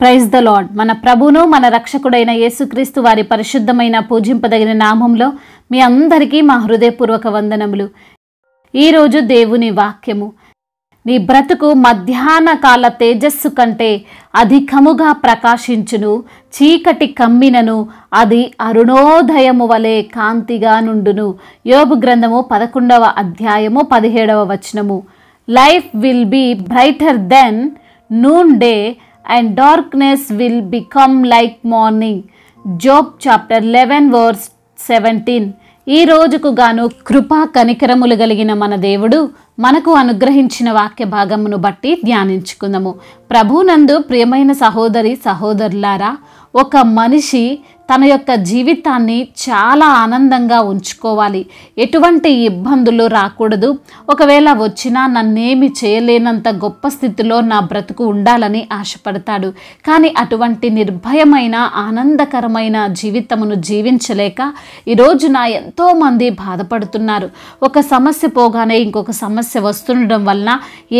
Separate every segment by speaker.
Speaker 1: Praise the lord మన ప్రభును మన రక్షకుడైన యేసుక్రీస్తు వారి పరిశుద్ధమైన పూజింపదగిన నామంలో మీ అందరికీ మా హృదయపూర్వక వందనములు ఈరోజు దేవుని వాక్యము నీ బ్రతుకు మధ్యాహ్న కాల తేజస్సు కంటే అధికముగా ప్రకాశించును చీకటి కమ్మినను అది అరుణోదయము వలె కాంతిగా నుండును యోగు గ్రంథము పదకొండవ అధ్యాయము పదిహేడవ వచనము life will be brighter than noonday and darkness will become like morning. Job chapter 11 verse 17. ఈ రోజుకు గాను కృపా కనికరములు కలిగిన మన దేవుడు మనకు అనుగ్రహించిన వాక్య భాగమును బట్టి ధ్యానించుకుందాము ప్రభునందు ప్రియమైన సహోదరి సహోదరులారా ఒక మనిషి తన యొక్క జీవితాన్ని చాలా ఆనందంగా ఉంచుకోవాలి ఎటువంటి ఇబ్బందులు రాకూడదు ఒకవేళ వచ్చినా నన్నేమి చేయలేనంత గొప్ప స్థితిలో నా బ్రతుకు ఉండాలని ఆశపడతాడు కానీ అటువంటి నిర్భయమైన ఆనందకరమైన జీవితమును జీవించలేక ఈరోజున ఎంతోమంది బాధపడుతున్నారు ఒక సమస్య పోగానే ఇంకొక సమస్య వస్తుండడం వలన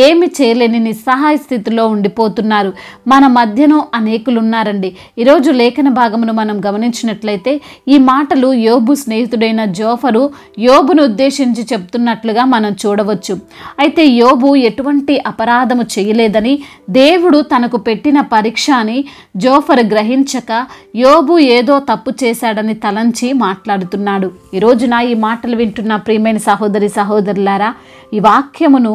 Speaker 1: ఏమి చేయలేని నిస్సహాయ స్థితిలో ఉండిపోతున్నారు మన మధ్యను అనేకులున్నారండి ఈరోజు లేఖన భాగమును మనం గమని గమనించినట్లయితే ఈ మాటలు యోబు స్నేహితుడైన జోఫరు యోబును ఉద్దేశించి చెప్తున్నట్లుగా మనం చూడవచ్చు అయితే యోబు ఎటువంటి అపరాధము చేయలేదని దేవుడు తనకు పెట్టిన పరీక్ష అని జోఫర్ గ్రహించక యోబు ఏదో తప్పు చేశాడని తలంచి మాట్లాడుతున్నాడు ఈ రోజున ఈ మాటలు వింటున్న ప్రియమైన సహోదరి సహోదరులారా ఈ వాక్యమును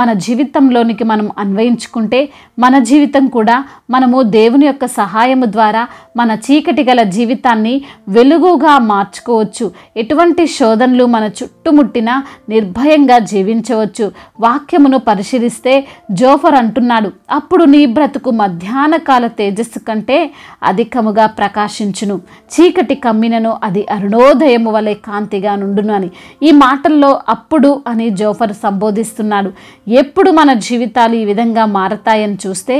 Speaker 1: మన జీవితంలోనికి మనం అన్వయించుకుంటే మన జీవితం కూడా మనము దేవుని యొక్క సహాయము ద్వారా మన చీకటి గల జీవితం జీవితాన్ని వెలుగుగా మార్చుకోవచ్చు ఎటువంటి శోధనలు మన చుట్టుముట్టినా నిర్భయంగా జీవించవచ్చు వాక్యమును పరిశీలిస్తే జోఫర్ అంటున్నాడు అప్పుడు నీ బ్రతుకు మధ్యాహ్న కాల తేజస్సు కంటే అధికముగా ప్రకాశించును చీకటి కమ్మినను అది అరుణోదయము వలె కాంతిగా నుండును అని ఈ మాటల్లో అప్పుడు అని జోఫర్ సంబోధిస్తున్నాడు ఎప్పుడు మన జీవితాలు ఈ విధంగా మారతాయని చూస్తే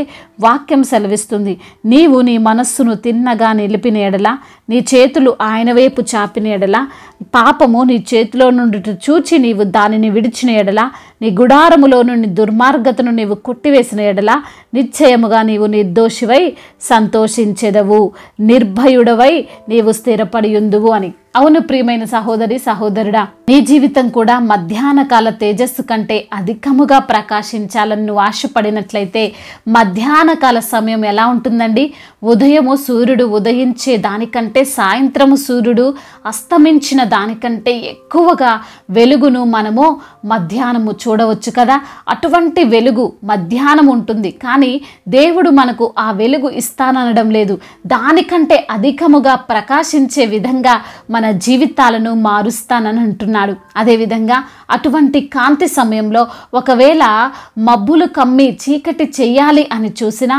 Speaker 1: వాక్యం సెలవిస్తుంది నీవు నీ మనస్సును తిన్నగా నిలిపిన ఎడలా నీ చేతులు ఆయన వైపు చాపిన ఎడల పాపము నీ చేతిలో నుండి చూచి నీవు దానిని విడిచిన ఎడల నీ గుడారములో నుండి దుర్మార్గతను నీవు కొట్టివేసిన ఎడల నిశ్చయముగా నీవు నిర్దోషివై సంతోషించెదవు నిర్భయుడవై నీవు స్థిరపడియుందువు అని అవును ప్రియమైన సహోదరి సహోదరుడా నీ జీవితం కూడా మధ్యాహ్న కాల తేజస్సు కంటే అధికముగా ప్రకాశించాలని నువ్వు ఆశపడినట్లయితే మధ్యాహ్న కాల సమయం ఎలా ఉంటుందండి ఉదయము సూర్యుడు ఉదయించే దానికంటే సాయంత్రము సూర్యుడు అస్తమించిన దానికంటే ఎక్కువగా వెలుగును మనము మధ్యాహ్నము చూడవచ్చు కదా అటువంటి వెలుగు మధ్యాహ్నం ఉంటుంది కానీ దేవుడు మనకు ఆ వెలుగు ఇస్తాననడం లేదు దానికంటే అధికముగా ప్రకాశించే విధంగా మన తన జీవితాలను మారుస్తానని అంటున్నాడు అదేవిధంగా అటువంటి కాంతి సమయంలో ఒకవేళ మబ్బులు కమ్మి చీకటి చేయాలి అని చూసినా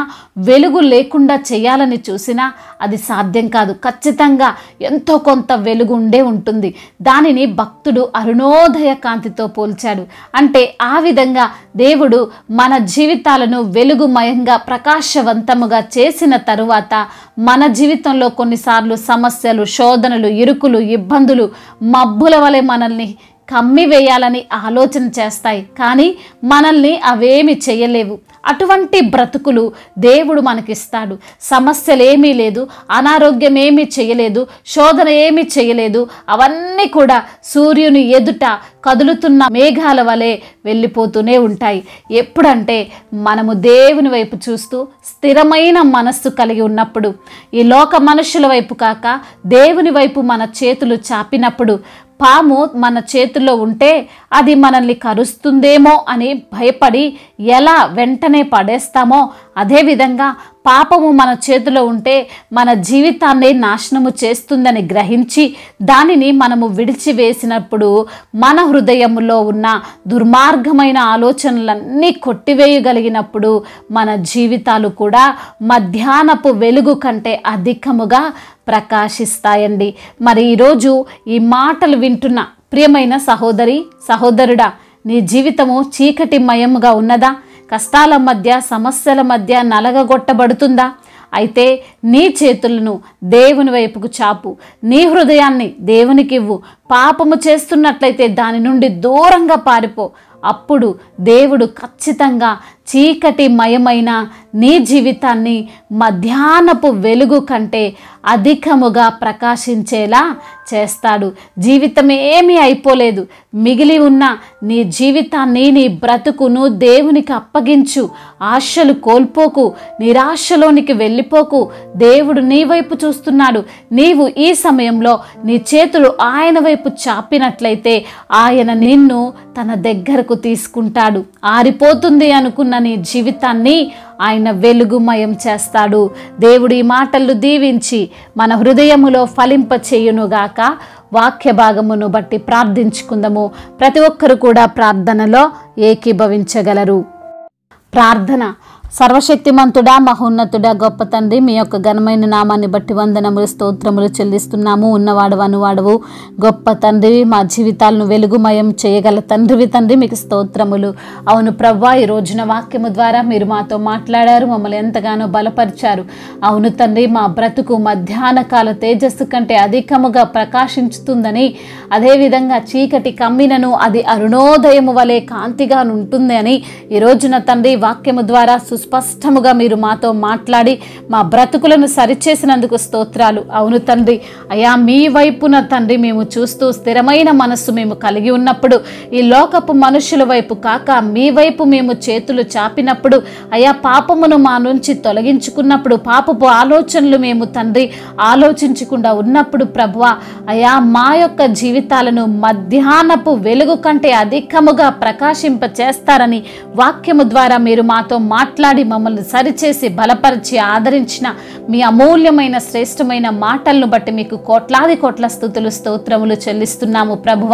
Speaker 1: వెలుగు లేకుండా చేయాలని చూసినా అది సాధ్యం కాదు ఖచ్చితంగా ఎంతో కొంత వెలుగు ఉండే ఉంటుంది దానిని భక్తుడు అరుణోదయ కాంతితో పోల్చాడు అంటే ఆ విధంగా దేవుడు మన జీవితాలను వెలుగుమయంగా ప్రకాశవంతముగా చేసిన తరువాత మన జీవితంలో కొన్నిసార్లు సమస్యలు శోధనలు ఇరుకులు కష్టాలు ఇబ్బందులు మబ్బుల వలె మనల్ని కమ్మివేయాలని ఆలోచన చేస్తాయి కానీ మనల్ని అవేమి చేయలేవు అటువంటి బ్రతుకులు దేవుడు మనకిస్తాడు సమస్యలు ఏమీ లేదు అనారోగ్యం ఏమీ చేయలేదు శోధన ఏమీ చేయలేదు అవన్నీ కూడా సూర్యుని ఎదుట కదులుతున్న మేఘాల వలె వెళ్ళిపోతూనే ఉంటాయి ఎప్పుడంటే మనము దేవుని వైపు చూస్తూ స్థిరమైన మనస్సు కలిగి ఉన్నప్పుడు ఈ లోక మనుషుల వైపు కాక దేవుని వైపు మన చేతులు చాపినప్పుడు పాము మన చేతుల్లో ఉంటే అది మనల్ని కరుస్తుందేమో అని భయపడి ఎలా వెంటనే వెంటనే పడేస్తామో అదేవిధంగా పాపము మన చేతిలో ఉంటే మన జీవితాన్ని నాశనము చేస్తుందని గ్రహించి దానిని మనము విడిచివేసినప్పుడు మన హృదయములో ఉన్న దుర్మార్గమైన ఆలోచనలన్నీ కొట్టివేయగలిగినప్పుడు మన జీవితాలు కూడా మధ్యాహ్నపు వెలుగు కంటే అధికముగా ప్రకాశిస్తాయండి మరి ఈరోజు ఈ మాటలు వింటున్న ప్రియమైన సహోదరి సహోదరుడా నీ జీవితము చీకటిమయముగా ఉన్నదా కష్టాల మధ్య సమస్యల మధ్య నలగగొట్టబడుతుందా అయితే నీ చేతులను దేవుని వైపుకు చాపు నీ హృదయాన్ని దేవునికివ్వు పాపము చేస్తున్నట్లయితే దాని నుండి దూరంగా పారిపో అప్పుడు దేవుడు ఖచ్చితంగా చీకటిమయమైన నీ జీవితాన్ని మధ్యాహ్నపు వెలుగు కంటే అధికముగా ప్రకాశించేలా చేస్తాడు జీవితం ఏమీ అయిపోలేదు మిగిలి ఉన్న నీ జీవితాన్ని నీ బ్రతుకును దేవునికి అప్పగించు ఆశలు కోల్పోకు నిరాశలోనికి వెళ్ళిపోకు దేవుడు నీ వైపు చూస్తున్నాడు నీవు ఈ సమయంలో నీ చేతులు ఆయన వైపు చాపినట్లయితే ఆయన నిన్ను తన దగ్గరకు తీసుకుంటాడు ఆరిపోతుంది అనుకున్న ఉన్న జీవితాన్ని ఆయన వెలుగుమయం చేస్తాడు దేవుడు ఈ మాటలు దీవించి మన హృదయములో ఫలింపచేయునుగాక వాక్య భాగమును బట్టి ప్రార్థించుకుందాము ప్రతి ఒక్కరు కూడా ప్రార్థనలో ఏకీభవించగలరు ప్రార్థన సర్వశక్తిమంతుడా మహోన్నతుడా గొప్ప తండ్రి మీ యొక్క ఘనమైన నామాన్ని బట్టి వందనములు స్తోత్రములు చెల్లిస్తున్నాము ఉన్నవాడు అనువాడవు గొప్ప తండ్రి మా జీవితాలను వెలుగుమయం చేయగల తండ్రివి తండ్రి మీకు స్తోత్రములు అవును ప్రవ్వా ఈ రోజున వాక్యము ద్వారా మీరు మాతో మాట్లాడారు మమ్మల్ని ఎంతగానో బలపరిచారు అవును తండ్రి మా బ్రతుకు మధ్యాహ్న కాల తేజస్సు కంటే అధికముగా ప్రకాశించుతుందని అదేవిధంగా చీకటి కమ్మినను అది అరుణోదయము వలె కాంతిగా ఉంటుంది అని ఈ రోజున తండ్రి వాక్యము ద్వారా సుస్పష్టముగా మీరు మాతో మాట్లాడి మా బ్రతుకులను సరిచేసినందుకు స్తోత్రాలు అవును తండ్రి అయా మీ వైపున తండ్రి మేము చూస్తూ స్థిరమైన మనస్సు మేము కలిగి ఉన్నప్పుడు ఈ లోకపు మనుషుల వైపు కాక మీ వైపు మేము చేతులు చాపినప్పుడు అయా పాపమును మా నుంచి తొలగించుకున్నప్పుడు పాపపు ఆలోచనలు మేము తండ్రి ఆలోచించకుండా ఉన్నప్పుడు ప్రభువ అయా మా యొక్క జీవితాలను మధ్యాహ్నపు వెలుగు కంటే అధికముగా ప్రకాశింప చేస్తారని వాక్యము ద్వారా మీరు మాతో మాట్లాడు మాట్లాడి మమ్మల్ని సరిచేసి బలపరిచి ఆదరించిన మీ అమూల్యమైన శ్రేష్టమైన మాటలను బట్టి మీకు కోట్లాది కోట్ల స్థుతులు స్తోత్రములు చెల్లిస్తున్నాము ప్రభువ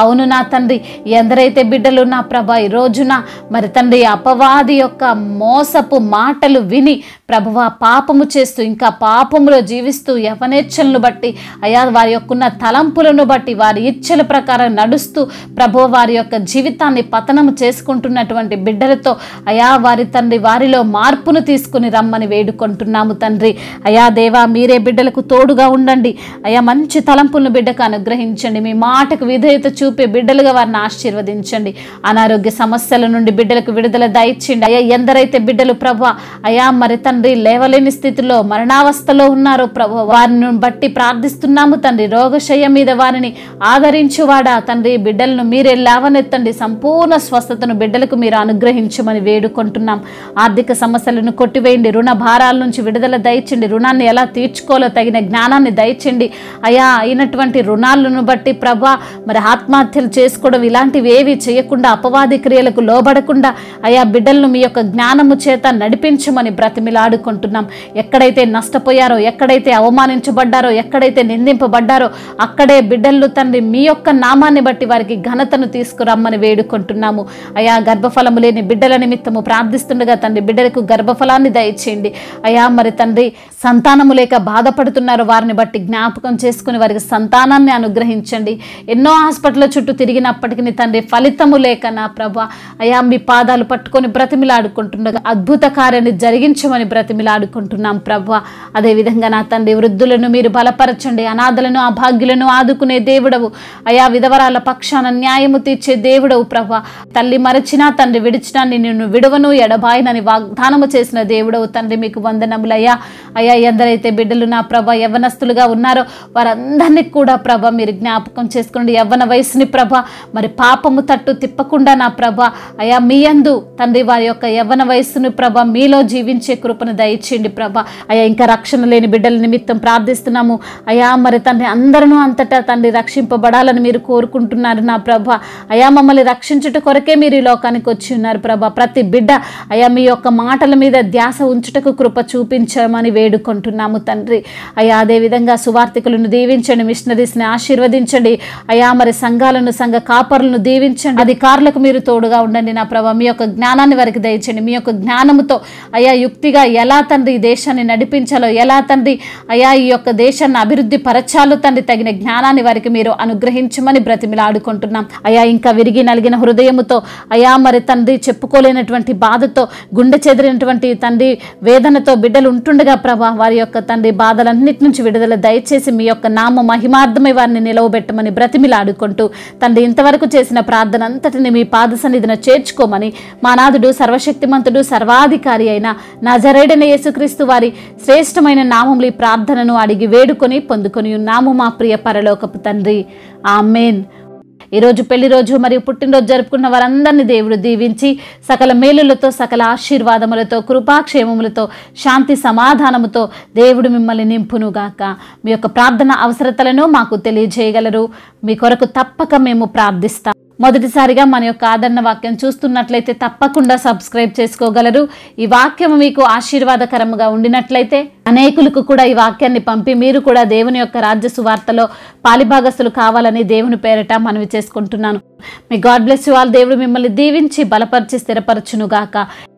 Speaker 1: అవును నా తండ్రి ఎందరైతే బిడ్డలు నా ప్రభా ఈ రోజున మరి తండ్రి అపవాది యొక్క మోసపు మాటలు విని ప్రభువ పాపము చేస్తూ ఇంకా పాపములో జీవిస్తూ యవనేచ్చలను బట్టి అయా వారి యొక్క ఉన్న తలంపులను బట్టి వారి ఇచ్చల ప్రకారం నడుస్తూ ప్రభు వారి యొక్క జీవితాన్ని పతనము చేసుకుంటున్నటువంటి బిడ్డలతో అయా వారి తండ్రి వారిలో మార్పును తీసుకుని రమ్మని వేడుకుంటున్నాము తండ్రి అయా దేవా మీరే బిడ్డలకు తోడుగా ఉండండి అయా మంచి తలంపులను బిడ్డకు అనుగ్రహించండి మీ మాటకు విధేయత చూపి బిడ్డలుగా వారిని ఆశీర్వదించండి అనారోగ్య సమస్యల నుండి బిడ్డలకు విడుదల దయచ్చండి అయ్యా ఎందరైతే బిడ్డలు ప్రభు అయా మరి తండ్రి లేవలేని స్థితిలో మరణావస్థలో ఉన్నారో ప్రభు వారిని బట్టి ప్రార్థిస్తున్నాము తండ్రి రోగశయ మీద వారిని ఆదరించువాడా తండ్రి బిడ్డలను మీరే లేవనెత్తండి సంపూర్ణ స్వస్థతను బిడ్డలకు మీరు అనుగ్రహించమని వేడుకుంటున్నాం ఆర్థిక సమస్యలను కొట్టివేయండి రుణ భారాల నుంచి విడుదల దయచండి రుణాన్ని ఎలా తీర్చుకోవాలో తగిన జ్ఞానాన్ని దయచండి అయా అయినటువంటి రుణాలను బట్టి ప్రభా మరి ఆత్మ ఆత్మహత్యలు చేసుకోవడం ఇలాంటివి ఏవి చేయకుండా అపవాది క్రియలకు లోబడకుండా అయా బిడ్డలను మీ యొక్క జ్ఞానము చేత నడిపించమని బ్రతిమిలాడుకుంటున్నాం ఎక్కడైతే నష్టపోయారో ఎక్కడైతే అవమానించబడ్డారో ఎక్కడైతే నిందింపబడ్డారో అక్కడే బిడ్డలు తండ్రి మీ యొక్క నామాన్ని బట్టి వారికి ఘనతను తీసుకురమ్మని వేడుకుంటున్నాము అయా గర్భఫలము లేని బిడ్డల నిమిత్తము ప్రార్థిస్తుండగా తండ్రి బిడ్డలకు గర్భఫలాన్ని దయచేయండి అయా మరి తండ్రి సంతానము లేక బాధపడుతున్నారు వారిని బట్టి జ్ఞాపకం చేసుకుని వారికి సంతానాన్ని అనుగ్రహించండి ఎన్నో హాస్పిటల్ రోడ్ల చుట్టూ తిరిగినప్పటికీ తండ్రి ఫలితము లేక నా ప్రభ అయా మీ పాదాలు పట్టుకొని బ్రతిమిలాడుకుంటుండగా అద్భుత కార్యాన్ని జరిగించమని బ్రతిమిలాడుకుంటున్నాం ప్రభ అదేవిధంగా నా తండ్రి వృద్ధులను మీరు బలపరచండి అనాథలను అభాగ్యులను ఆదుకునే దేవుడవు అయా విధవరాల పక్షాన న్యాయము తీర్చే దేవుడవు ప్రభ తల్లి మరచినా తండ్రి విడిచినా నిన్ను విడవను ఎడబాయినని వాగ్దానము చేసిన దేవుడవు తండ్రి మీకు వందనములయ్యా అయ్యా ఎందరైతే బిడ్డలు నా ప్రభ యవనస్తులుగా ఉన్నారో వారందరినీ కూడా ప్రభ మీరు జ్ఞాపకం చేసుకోండి యవ్వన వయసు చేసిన ప్రభ మరి పాపము తట్టు తిప్పకుండా నా ప్రభ అయా మీ అందు తండ్రి వారి యొక్క యవ్వన వయస్సును ప్రభ మీలో జీవించే కృపను దయచేయండి ప్రభ అయా ఇంకా రక్షణ లేని బిడ్డల నిమిత్తం ప్రార్థిస్తున్నాము అయా మరి తండ్రి అందరూ అంతటా తండ్రి రక్షింపబడాలని మీరు కోరుకుంటున్నారు నా ప్రభ అయా మమ్మల్ని రక్షించుట కొరకే మీరు ఈ లోకానికి వచ్చి ఉన్నారు ప్రభ ప్రతి బిడ్డ అయా మీ యొక్క మాటల మీద ధ్యాస ఉంచుటకు కృప చూపించమని వేడుకుంటున్నాము తండ్రి అయా అదేవిధంగా సువార్థికులను దీవించండి మిషనరీస్ని ఆశీర్వదించండి అయా మరి సంఘ సంఘాలను సంఘ కాపర్లను దీవించండి అధికారులకు మీరు తోడుగా ఉండండి నా ప్రభా మీ యొక్క జ్ఞానాన్ని వారికి దయచండి మీ యొక్క జ్ఞానంతో అయా యుక్తిగా ఎలా తండ్రి ఈ దేశాన్ని నడిపించాలో ఎలా తండ్రి అయా ఈ యొక్క దేశాన్ని అభివృద్ధి పరచాలో తండ్రి తగిన జ్ఞానాన్ని వారికి మీరు అనుగ్రహించమని బ్రతిమిలాడుకుంటున్నాం అయా ఇంకా విరిగి నలిగిన హృదయముతో అయా మరి తండ్రి చెప్పుకోలేనటువంటి బాధతో గుండె చెదిరినటువంటి తండ్రి వేదనతో బిడ్డలు ఉంటుండగా ప్రభా వారి యొక్క తండ్రి బాధలన్నిటి నుంచి విడుదల దయచేసి మీ యొక్క నామ మహిమార్థమై వారిని నిలవబెట్టమని బ్రతిమిలాడుకుంటూ తండ్రి ఇంతవరకు చేసిన ప్రార్థన అంతటిని మీ పాద సన్నిధిన చేర్చుకోమని మా సర్వశక్తిమంతుడు సర్వాధికారి అయిన నజరేడన యేసుక్రీస్తు వారి శ్రేష్టమైన నామంలో ప్రార్థనను అడిగి వేడుకొని పొందుకొని ఉన్నాము మా ప్రియ పరలోకపు తండ్రి ఆమెన్ ఈరోజు పెళ్లి రోజు మరియు పుట్టినరోజు జరుపుకున్న వారందరినీ దేవుడు దీవించి సకల మేలులతో సకల ఆశీర్వాదములతో కృపాక్షేమములతో శాంతి సమాధానముతో దేవుడు మిమ్మల్ని నింపునుగాక మీ యొక్క ప్రార్థన అవసరతలను మాకు తెలియజేయగలరు మీ కొరకు తప్పక మేము ప్రార్థిస్తాం మొదటిసారిగా మన యొక్క ఆదరణ వాక్యం చూస్తున్నట్లయితే తప్పకుండా సబ్స్క్రైబ్ చేసుకోగలరు ఈ వాక్యం మీకు ఆశీర్వాదకరంగా ఉండినట్లయితే అనేకులకు కూడా ఈ వాక్యాన్ని పంపి మీరు కూడా దేవుని యొక్క రాజ్య సువార్తలో పాలిభాగస్తులు కావాలని దేవుని పేరిట మనవి చేసుకుంటున్నాను మీ గాడ్ బ్లెస్ వాళ్ళు దేవుడు మిమ్మల్ని దీవించి బలపరిచి స్థిరపరచునుగాక